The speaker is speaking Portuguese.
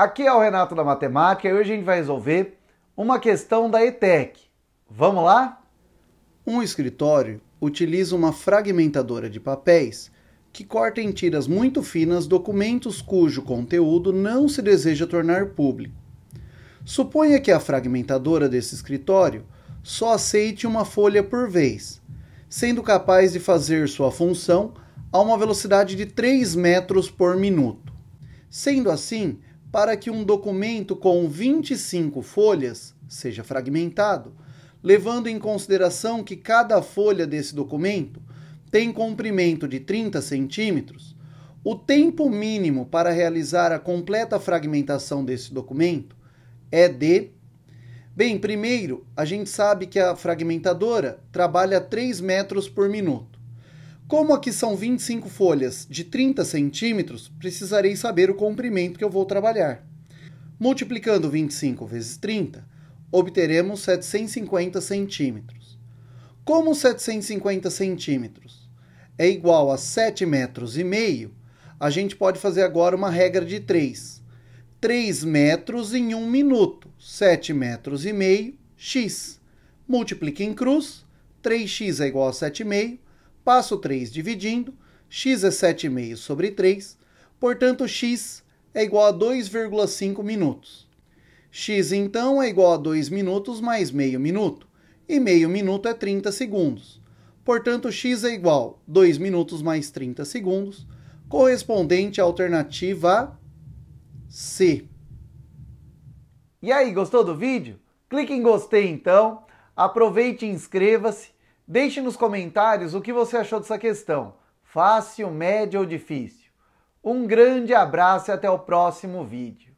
Aqui é o Renato da Matemática e hoje a gente vai resolver uma questão da ETEC. Vamos lá? Um escritório utiliza uma fragmentadora de papéis que corta em tiras muito finas documentos cujo conteúdo não se deseja tornar público. Suponha que a fragmentadora desse escritório só aceite uma folha por vez, sendo capaz de fazer sua função a uma velocidade de 3 metros por minuto. Sendo assim, para que um documento com 25 folhas seja fragmentado, levando em consideração que cada folha desse documento tem comprimento de 30 centímetros, o tempo mínimo para realizar a completa fragmentação desse documento é de. Bem, primeiro, a gente sabe que a fragmentadora trabalha 3 metros por minuto. Como aqui são 25 folhas de 30 centímetros, precisarei saber o comprimento que eu vou trabalhar. Multiplicando 25 vezes 30, obteremos 750 centímetros. Como 750 centímetros é igual a 7 metros e meio, a gente pode fazer agora uma regra de 3. 3 metros em 1 minuto, 7 metros e meio, x. Multiplique em cruz, 3x é igual a 7,5, Passo 3 dividindo, x é 7,5 sobre 3, portanto x é igual a 2,5 minutos. x, então, é igual a 2 minutos mais meio minuto, e meio minuto é 30 segundos. Portanto, x é igual a 2 minutos mais 30 segundos, correspondente à alternativa C. E aí, gostou do vídeo? Clique em gostei então, aproveite e inscreva-se Deixe nos comentários o que você achou dessa questão, fácil, médio ou difícil. Um grande abraço e até o próximo vídeo.